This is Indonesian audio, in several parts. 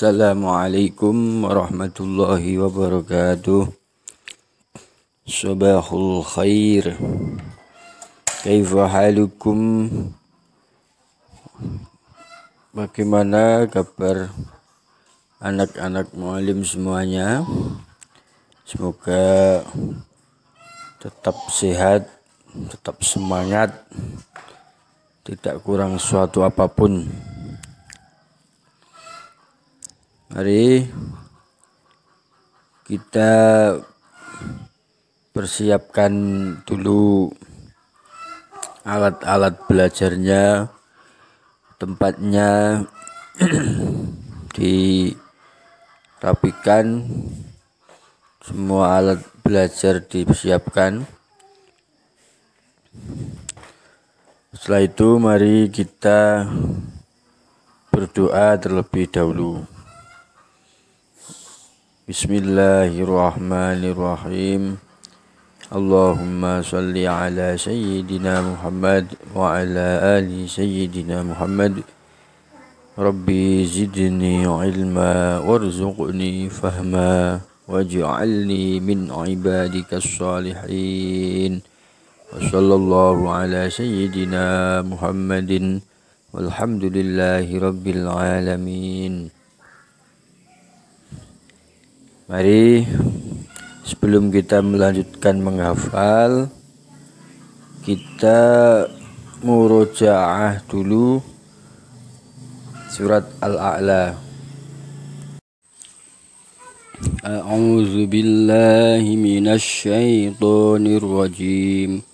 Assalamualaikum warahmatullahi wabarakatuh subahul khair Kaifa halukum Bagaimana kabar anak-anak mualim semuanya Semoga tetap sehat tetap semangat tidak kurang suatu apapun Mari kita persiapkan dulu alat-alat belajarnya, tempatnya dirapikan, semua alat belajar disiapkan. Setelah itu mari kita berdoa terlebih dahulu. بسم الله الرحمن الرحيم اللهم صل على سيدنا محمد وعلى آل سيدنا محمد ربي زدني علما وارزقني فهما واجعلني من عبادك الصالحين وصلى الله على سيدنا محمد والحمد لله رب العالمين Mari sebelum kita melanjutkan menghafal kita murojaah dulu surat al-a'la A'udzu billahi minasy syaithanir rajim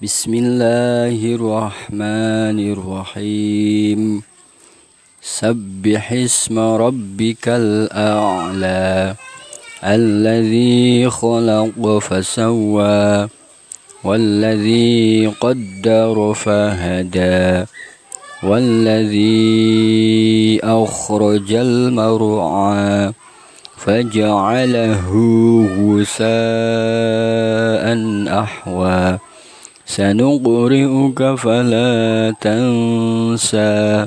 Bismillahirrahmanirrahim سبح اسم ربك الأعلى الذي خلق فسوى والذي قدر فهدى والذي أخرج المرعى فجعله غساء أحوى سنقرئك فلا تنسى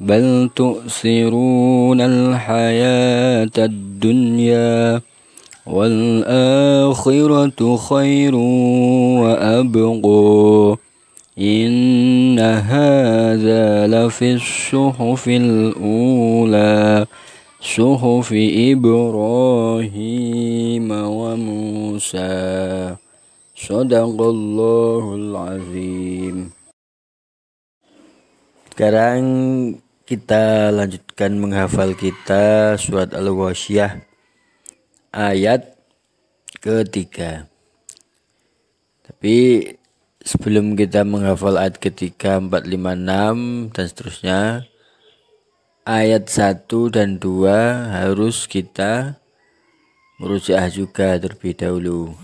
بل تؤثرون الحياة الدنيا والآخرة خير وأبقى إن هذا لفي الصحف الأولى صحف إبراهيم وموسى صدق الله العظيم Sekarang kita lanjutkan menghafal kita surat Al-Ghasyiyah ayat ketiga. Tapi sebelum kita menghafal ayat ketiga, 456 dan seterusnya, ayat 1 dan 2 harus kita merujuk juga terlebih dahulu.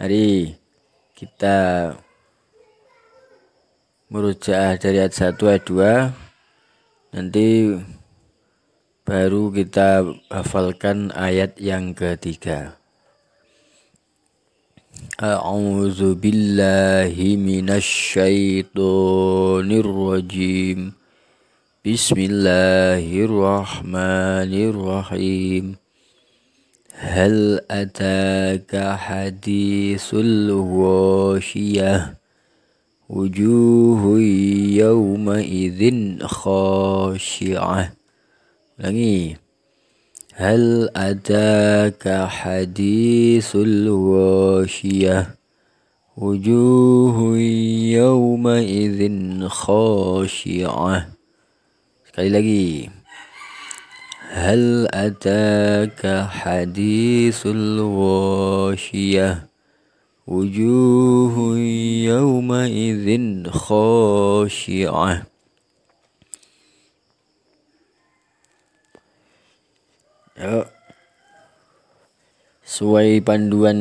Mari kita murojaah dari ayat 1 ayat 2 nanti baru kita hafalkan ayat yang ketiga A'udzu billahi minasyaitonir rajim Bismillahirrahmanirrahim Hal ataka hadisul wasyiyah وجوه يومئذ خاشعة لغي هل أتاك حديث الواشية وجوه يومئذ خاشعة sekali lagi هل أتاك حديث الواشية وجوه يومئذ خاشعة Yuk. Ya. Sesuai panduan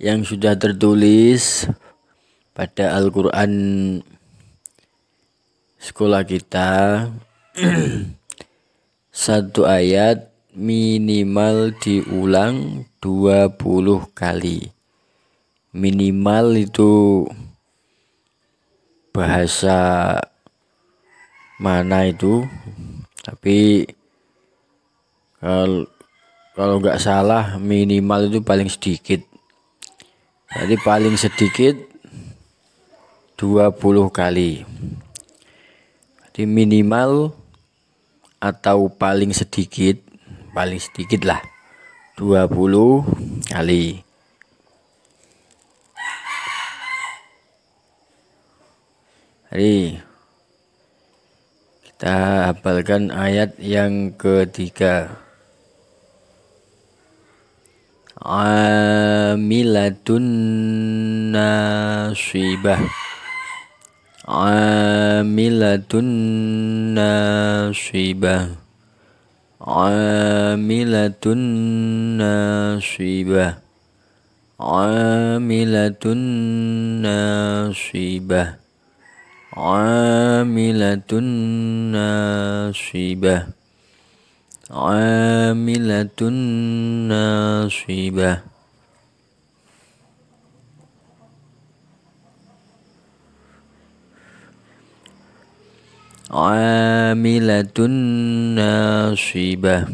yang sudah tertulis pada Al-Quran sekolah kita satu ayat minimal diulang 20 kali minimal itu bahasa mana itu tapi kalau kalau nggak salah minimal itu paling sedikit jadi paling sedikit 20 kali jadi minimal atau paling sedikit paling sedikit lah 20 kali hari kita hafalkan ayat yang ketiga amilatun nasibah amilatun nasibah amilatun nasibah amilatun nasibah عاملة ناصبة عاملة ناصبة عاملة ناصبة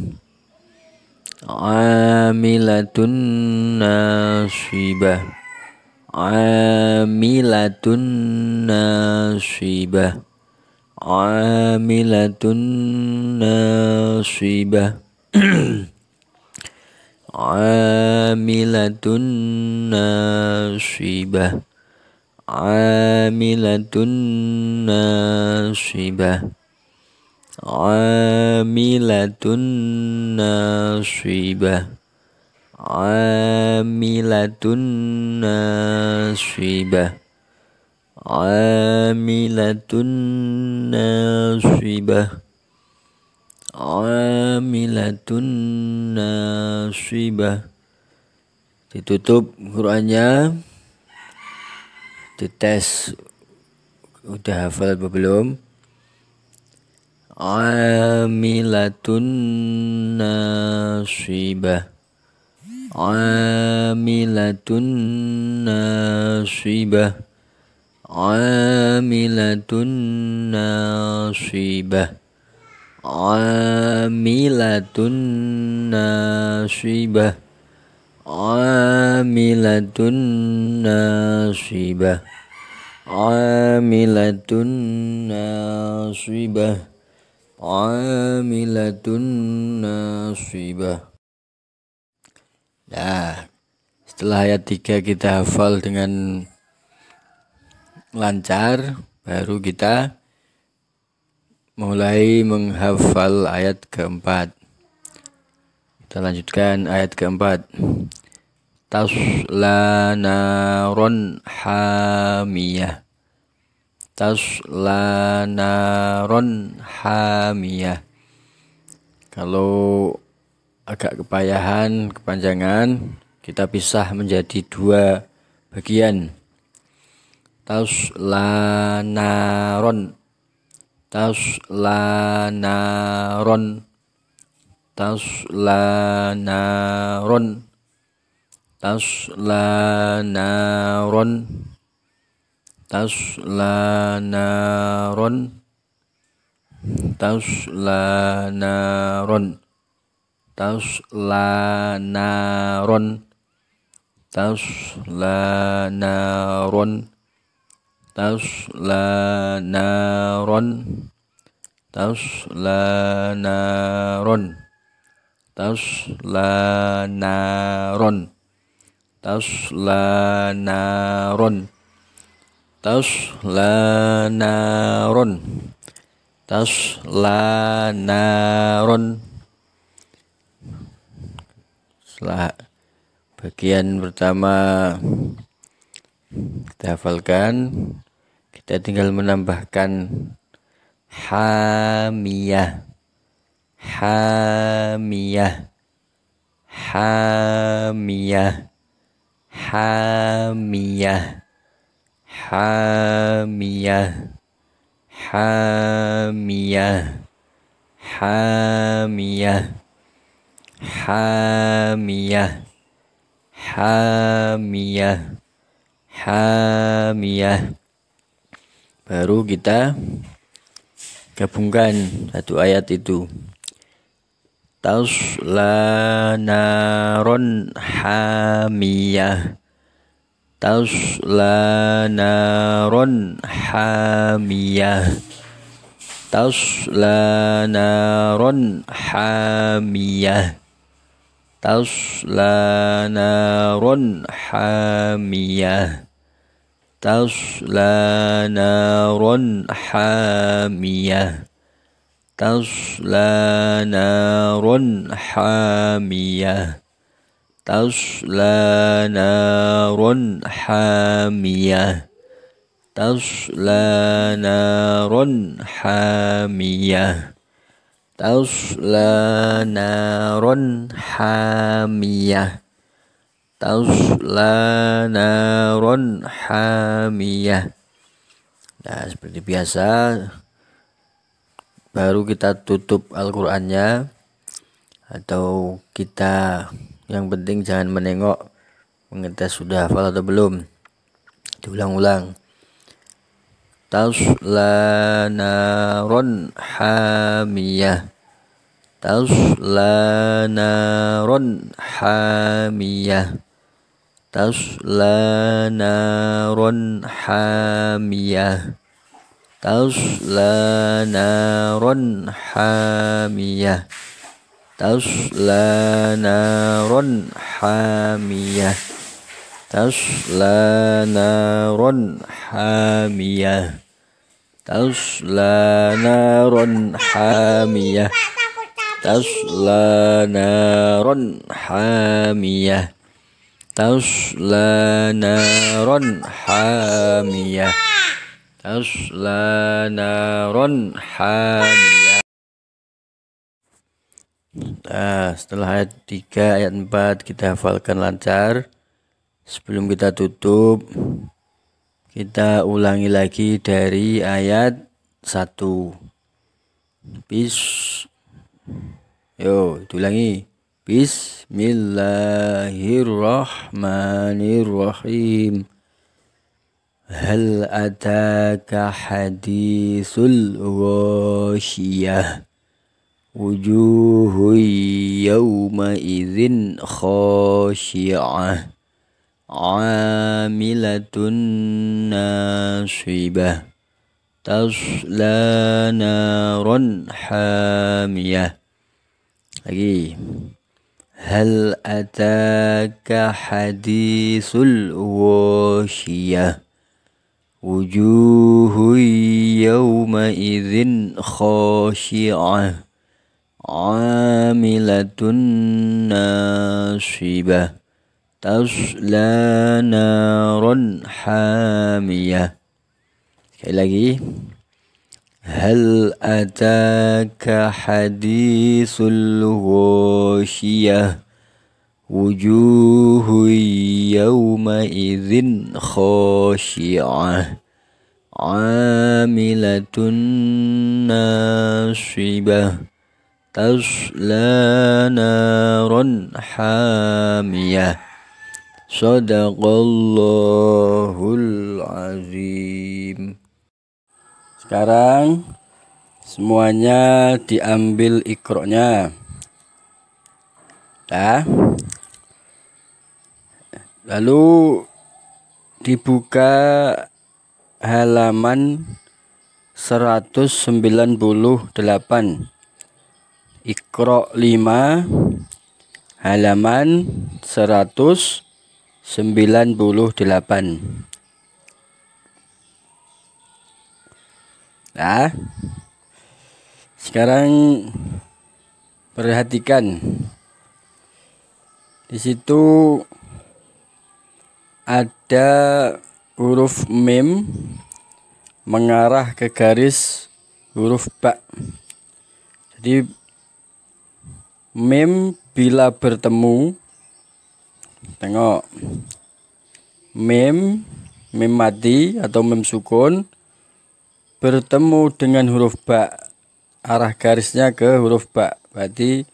عاملة ناصبة عاملة ناصبة عاملة ناصبة عاملة ناصبة عاملة ناصبة عاملة ناصبة amilatun nasibah amilatun nasibah amilatun nasibah ditutup Qurannya dites udah hafal apa belum amilatun nasibah عاملة ناصبة عاملة ناصبة عاملة ناصبة عاملة ناصبة عاملة ناصبة عاملة ناصبة Nah, setelah ayat 3 kita hafal dengan lancar, baru kita mulai menghafal ayat keempat. Kita lanjutkan ayat keempat. Tasla naron hamiyah. Tasla naron hamiyah. Kalau agak kepayahan, kepanjangan, kita pisah menjadi dua bagian. Taus lanaron, taus lanaron, taus lanaron, taus lanaron, taus lanaron, taus lanaron tasla naron tasla naron tasla naron tasla naron tasla naron tasla naron tasla naron tasla naron setelah bagian pertama kita hafalkan kita tinggal menambahkan hamiyah hamiyah hamiyah hamiyah hamiyah hamiyah hamiyah hamiyah hamiyah hamiyah baru kita gabungkan satu ayat itu tasla naron hamiyah tasla naron hamiyah tasla naron hamiyah تصلى نار حامية تصلى نار حامية تصلى نار حامية تصلى نار حامية تصلى نار حامية tasla naron hamiyah tasla naron hamiyah nah seperti biasa baru kita tutup Al-Qur'annya atau kita yang penting jangan menengok mengetes sudah hafal atau belum diulang-ulang tasla naron hamiyah tasla naron hamiyah tasla naron hamiyah tasla naron hamiyah tasla naron hamiyah tasla naron hamiyah tasla naron hamiyah tasla naron hamiyah tasla naron hamiyah tasla naron hamiyah Nah, setelah ayat 3 ayat 4 kita hafalkan lancar. Sebelum kita tutup, kita ulangi lagi dari ayat 1. Bis Yo, ulangi. Bismillahirrahmanirrahim. Hal ataka hadithul washiyah Wujuhu yawma izin khashiyah عاملة ناصبة تصلى نارا حامية lagi هل أتاك حديث الغاشية وجوه يومئذ خاشعة عاملة ناصبة تصلى نارا حامية sekali هل أتاك حديث الغوشية وجوه يومئذ خاشعة عاملة ناصبة تصلى نارا حامية Sadaqallahul azim. Sekarang semuanya diambil ikroknya. Ya. Lalu dibuka halaman 198 Ikro 5 halaman 100 98 Nah sekarang perhatikan di situ ada huruf mim mengarah ke garis huruf ba jadi mim bila bertemu tengok mim mim mati atau mim sukun bertemu dengan huruf ba arah garisnya ke huruf ba berarti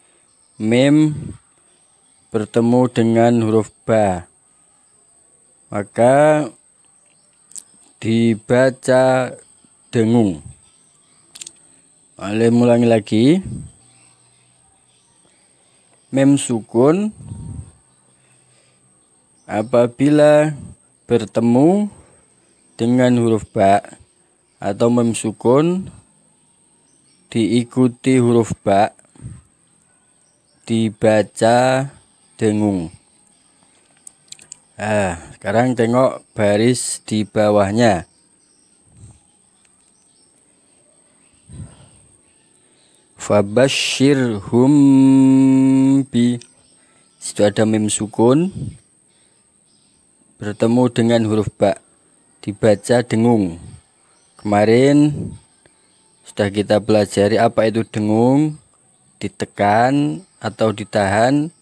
mim bertemu dengan huruf ba maka dibaca dengung oleh mulangi lagi mem sukun apabila bertemu dengan huruf ba atau mem sukun diikuti huruf ba dibaca dengung. Ah, sekarang tengok baris di bawahnya. Fabashirhum bi. Situ ada mim sukun bertemu dengan huruf ba dibaca dengung kemarin sudah kita pelajari apa itu dengung ditekan atau ditahan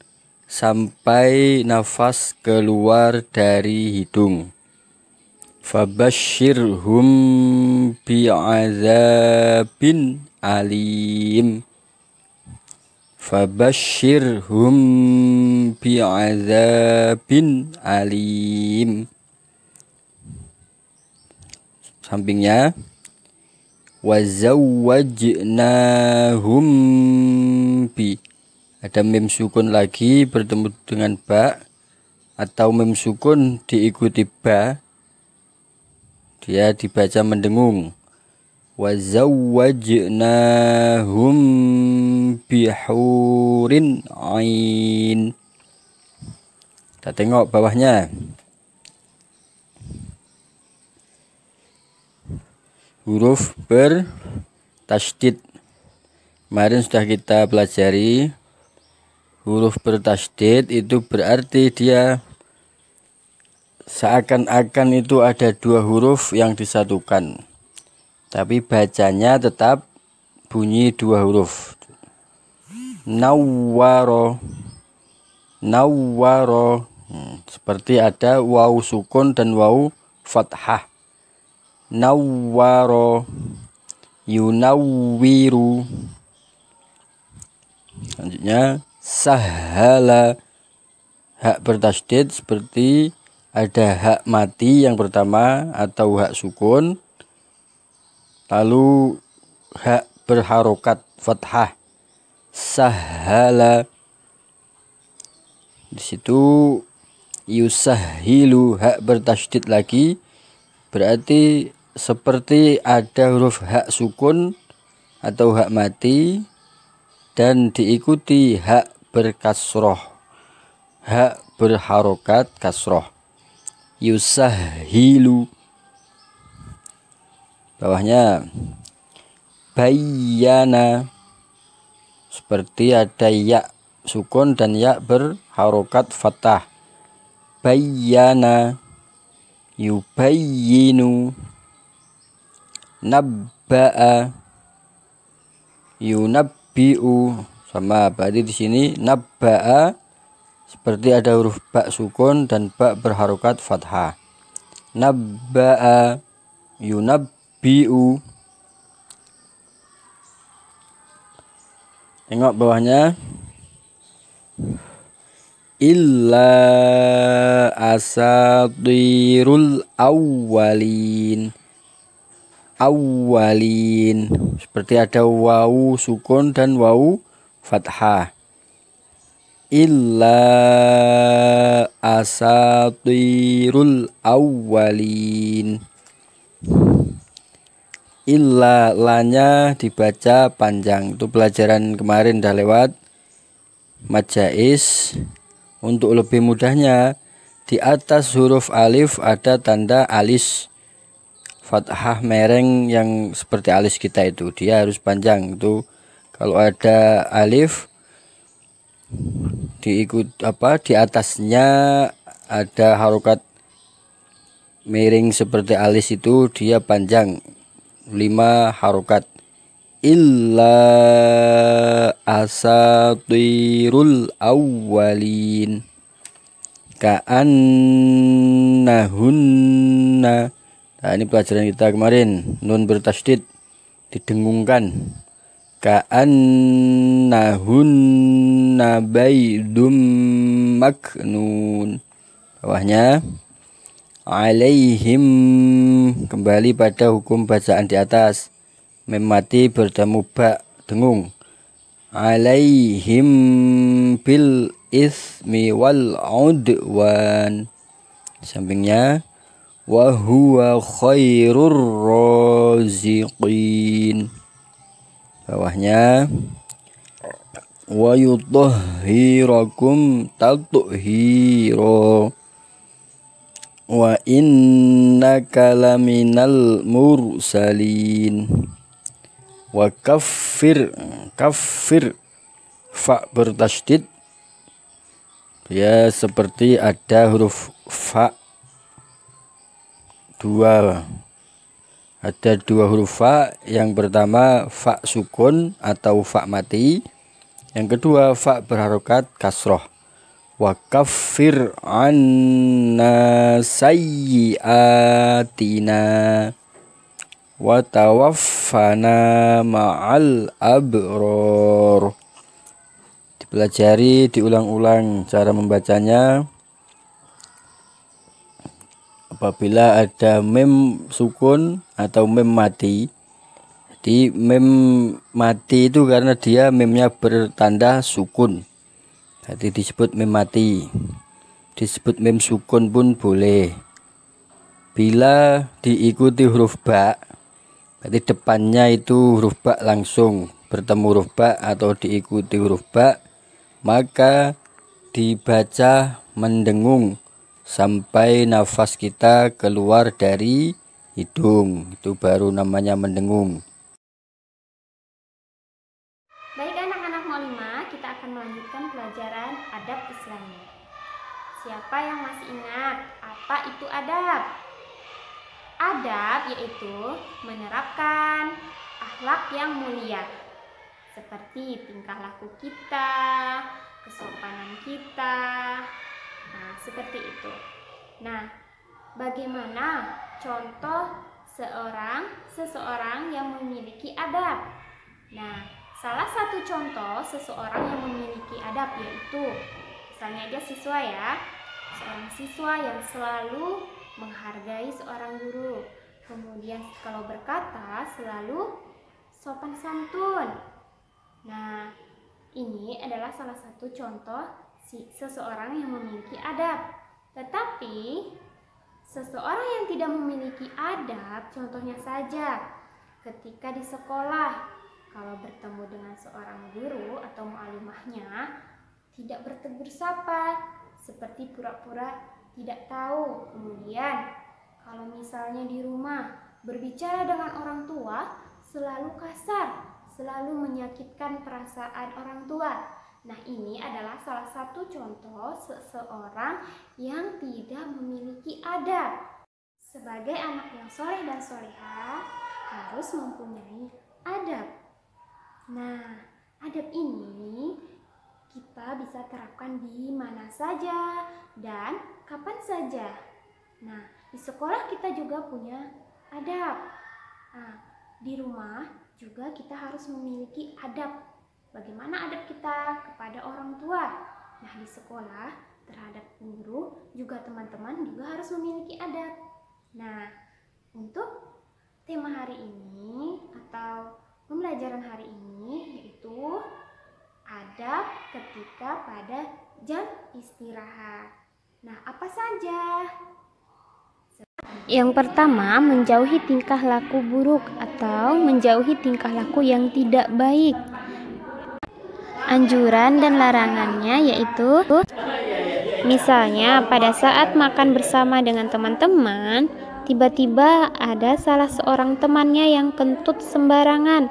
sampai nafas keluar dari hidung fabashirhum bi'azabin alim Fabashshirhum bi'adzabin alim. Sampingnya wazawwajnahum bi ada mim sukun lagi bertemu dengan ba atau mim sukun diikuti ba dia dibaca mendengung wa zawwajnahum bihurin kita tengok bawahnya huruf ber tasdid kemarin sudah kita pelajari huruf bertasdid itu berarti dia seakan-akan itu ada dua huruf yang disatukan tapi bacanya tetap bunyi dua huruf nawaro nawaro hmm, seperti ada wau sukun dan wau fathah nawaro yunawiru selanjutnya sahala hak bertasdid seperti ada hak mati yang pertama atau hak sukun lalu hak berharokat fathah sahala di situ yusahilu hak bertasydid lagi berarti seperti ada huruf hak sukun atau hak mati dan diikuti hak berkasroh hak berharokat kasroh yusahilu bawahnya bayana seperti ada ya sukun dan ya berharokat fathah bayana yubayyinu nabba'a yunabbi'u sama berarti di sini nabba'a seperti ada huruf ba sukun dan ba berharokat fathah nabba'a yunabbi'u BU tengok bawahnya illa asatirul awalin awalin seperti ada wau sukun dan wau fathah illa asatirul awalin illa lanya dibaca panjang itu pelajaran kemarin dah lewat majais untuk lebih mudahnya di atas huruf alif ada tanda alis fathah mereng yang seperti alis kita itu dia harus panjang itu kalau ada alif diikut apa di atasnya ada harokat miring seperti alis itu dia panjang lima harokat illa asatirul awalin ka'annahunna nah ini pelajaran kita kemarin nun bertasdid didengungkan ka'annahunna baydum maknun bawahnya alaihim kembali pada hukum bacaan di atas memati bertemu bak dengung alaihim bil ismi wal udwan sampingnya wa huwa khairur raziqin bawahnya wa yutahhirakum tatuhira wa innaka laminal mursalin wa kafir kafir fa bertasdid ya seperti ada huruf fa dua ada dua huruf fa yang pertama fa sukun atau fa mati yang kedua fa berharokat kasroh wa kaffir anna sayyiatina wa tawaffana ma'al abror dipelajari diulang-ulang cara membacanya apabila ada mem sukun atau mem mati di mem mati itu karena dia memnya bertanda sukun jadi disebut mim mati disebut mim sukun pun boleh bila diikuti huruf ba berarti depannya itu huruf ba langsung bertemu huruf ba atau diikuti huruf ba maka dibaca mendengung sampai nafas kita keluar dari hidung itu baru namanya mendengung melanjutkan pelajaran adab Islami. Siapa yang masih ingat apa itu adab? Adab yaitu menerapkan akhlak yang mulia seperti tingkah laku kita, kesopanan kita. Nah, seperti itu. Nah, bagaimana contoh seorang seseorang yang memiliki adab? Nah, Salah satu contoh seseorang yang memiliki adab yaitu misalnya aja siswa ya. Seorang siswa yang selalu menghargai seorang guru. Kemudian kalau berkata selalu sopan santun. Nah, ini adalah salah satu contoh si seseorang yang memiliki adab. Tetapi seseorang yang tidak memiliki adab contohnya saja ketika di sekolah kalau bertemu dengan seorang guru atau mu'alimahnya tidak bertegur sapa seperti pura-pura tidak tahu. Kemudian kalau misalnya di rumah berbicara dengan orang tua selalu kasar, selalu menyakitkan perasaan orang tua. Nah, ini adalah salah satu contoh seseorang yang tidak memiliki adab. Sebagai anak yang soleh dan soleha, harus mempunyai adab. Nah, adab ini kita bisa terapkan di mana saja dan kapan saja. Nah, di sekolah kita juga punya adab. Nah, di rumah juga kita harus memiliki adab. Bagaimana adab kita kepada orang tua? Nah, di sekolah terhadap guru juga teman-teman juga harus memiliki adab. Nah, untuk tema hari ini ketika pada jam istirahat. Nah, apa saja? Yang pertama, menjauhi tingkah laku buruk atau menjauhi tingkah laku yang tidak baik. Anjuran dan larangannya yaitu misalnya pada saat makan bersama dengan teman-teman, tiba-tiba ada salah seorang temannya yang kentut sembarangan.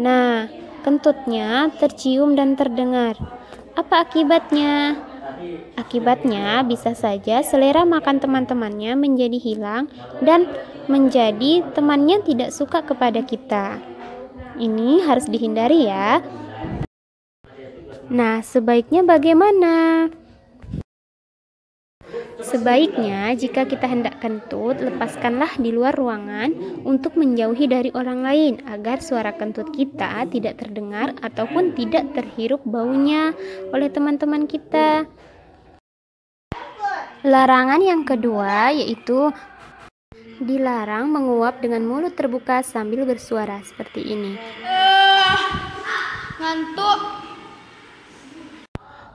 Nah, Kentutnya tercium dan terdengar. Apa akibatnya? Akibatnya bisa saja selera makan teman-temannya menjadi hilang dan menjadi temannya tidak suka kepada kita. Ini harus dihindari ya. Nah, sebaiknya bagaimana? Sebaiknya jika kita hendak kentut, lepaskanlah di luar ruangan untuk menjauhi dari orang lain agar suara kentut kita tidak terdengar ataupun tidak terhirup baunya oleh teman-teman kita. Larangan yang kedua yaitu dilarang menguap dengan mulut terbuka sambil bersuara seperti ini. Uh, ngantuk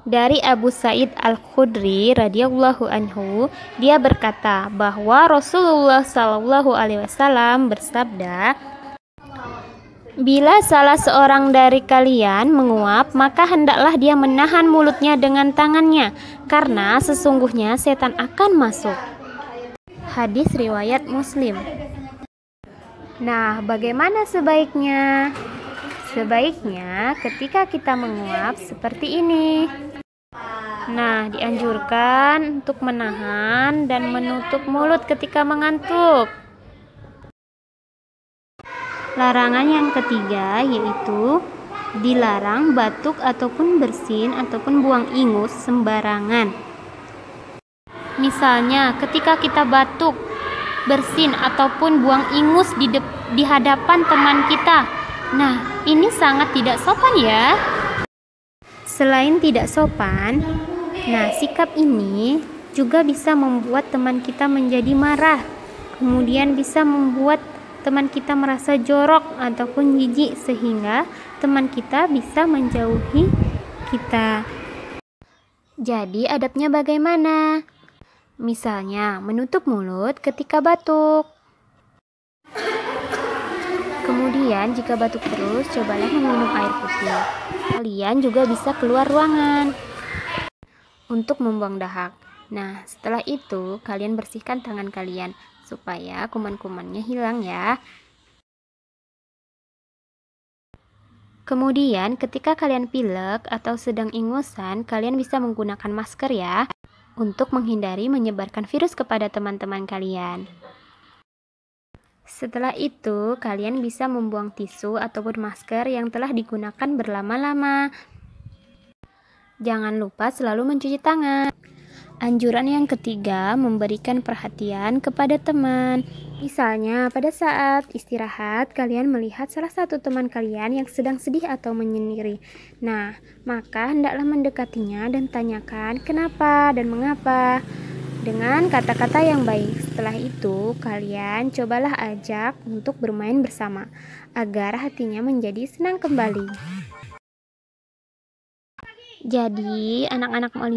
dari Abu Said Al-Khudri radhiyallahu anhu, dia berkata bahwa Rasulullah shallallahu alaihi wasallam bersabda, Bila salah seorang dari kalian menguap, maka hendaklah dia menahan mulutnya dengan tangannya, karena sesungguhnya setan akan masuk. Hadis riwayat Muslim. Nah, bagaimana sebaiknya? Sebaiknya ketika kita menguap seperti ini. Nah, dianjurkan untuk menahan dan menutup mulut ketika mengantuk. Larangan yang ketiga yaitu dilarang batuk ataupun bersin ataupun buang ingus sembarangan. Misalnya, ketika kita batuk, bersin ataupun buang ingus di, di hadapan teman kita. Nah, ini sangat tidak sopan ya. Selain tidak sopan, nah sikap ini juga bisa membuat teman kita menjadi marah, kemudian bisa membuat teman kita merasa jorok ataupun jijik sehingga teman kita bisa menjauhi kita. Jadi adabnya bagaimana? Misalnya menutup mulut ketika batuk. Kemudian jika batuk terus, cobalah meminum air putih. Kalian juga bisa keluar ruangan untuk membuang dahak. Nah, setelah itu kalian bersihkan tangan kalian supaya kuman-kumannya hilang ya. Kemudian ketika kalian pilek atau sedang ingusan, kalian bisa menggunakan masker ya untuk menghindari menyebarkan virus kepada teman-teman kalian. Setelah itu, kalian bisa membuang tisu ataupun masker yang telah digunakan berlama-lama. Jangan lupa selalu mencuci tangan. Anjuran yang ketiga, memberikan perhatian kepada teman. Misalnya, pada saat istirahat, kalian melihat salah satu teman kalian yang sedang sedih atau menyendiri. Nah, maka hendaklah mendekatinya dan tanyakan kenapa dan mengapa dengan kata-kata yang baik. Setelah itu, kalian cobalah ajak untuk bermain bersama agar hatinya menjadi senang kembali. Jadi, anak-anak mau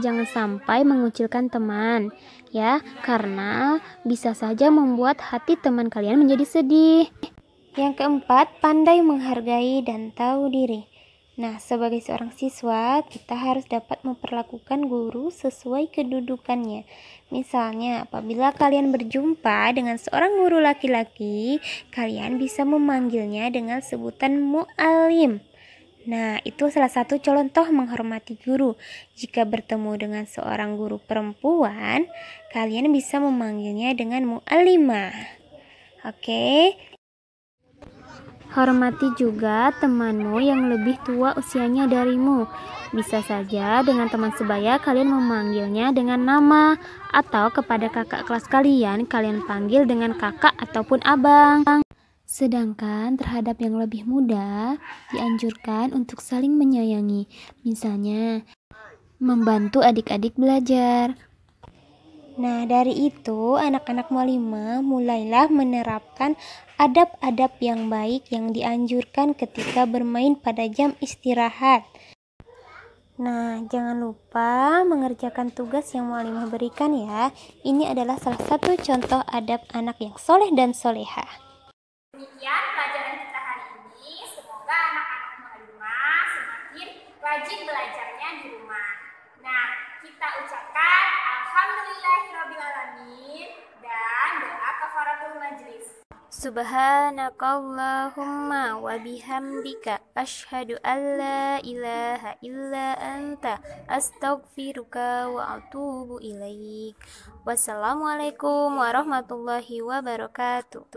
jangan sampai mengucilkan teman, ya, karena bisa saja membuat hati teman kalian menjadi sedih. Yang keempat, pandai menghargai dan tahu diri. Nah, sebagai seorang siswa, kita harus dapat memperlakukan guru sesuai kedudukannya. Misalnya, apabila kalian berjumpa dengan seorang guru laki-laki, kalian bisa memanggilnya dengan sebutan mu'alim. Nah, itu salah satu contoh menghormati guru. Jika bertemu dengan seorang guru perempuan, kalian bisa memanggilnya dengan mu'alimah. Oke, okay? Hormati juga temanmu yang lebih tua usianya darimu. Bisa saja dengan teman sebaya kalian memanggilnya dengan nama atau kepada kakak kelas kalian kalian panggil dengan kakak ataupun abang. Sedangkan terhadap yang lebih muda dianjurkan untuk saling menyayangi. Misalnya membantu adik-adik belajar, Nah, dari itu anak-anak mualimah mulailah menerapkan adab-adab yang baik yang dianjurkan ketika bermain pada jam istirahat. Nah, jangan lupa mengerjakan tugas yang mualimah berikan ya. Ini adalah salah satu contoh adab anak yang soleh dan soleha. Demikian pelajaran kita hari ini. Semoga anak-anak mualima semakin rajin belajarnya di rumah kita ucapkan Alhamdulillahirrahmanirrahim dan doa kafaratul majlis. Subhanakallahumma wa bihamdika asyhadu an la ilaha illa anta astaghfiruka wa atubu ilaik. Wassalamualaikum warahmatullahi wabarakatuh.